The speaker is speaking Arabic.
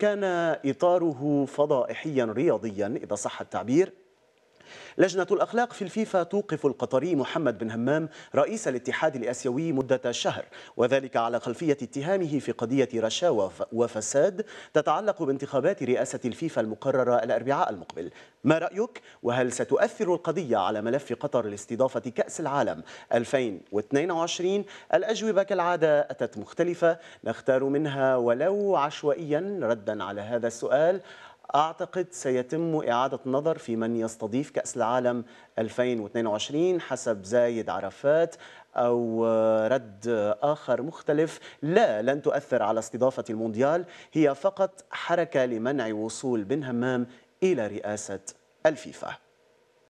كان إطاره فضائحيا رياضيا إذا صح التعبير لجنة الأخلاق في الفيفا توقف القطري محمد بن همام رئيس الاتحاد الآسيوي مدة شهر وذلك على خلفية اتهامه في قضية رشاوى وفساد تتعلق بانتخابات رئاسة الفيفا المقررة الأربعاء المقبل ما رأيك؟ وهل ستؤثر القضية على ملف قطر لاستضافة كأس العالم 2022 الأجوبة كالعادة أتت مختلفة نختار منها ولو عشوائيا ردا على هذا السؤال أعتقد سيتم إعادة نظر في من يستضيف كأس العالم 2022 حسب زايد عرفات أو رد آخر مختلف لا لن تؤثر على استضافة المونديال هي فقط حركة لمنع وصول بن همام إلى رئاسة الفيفا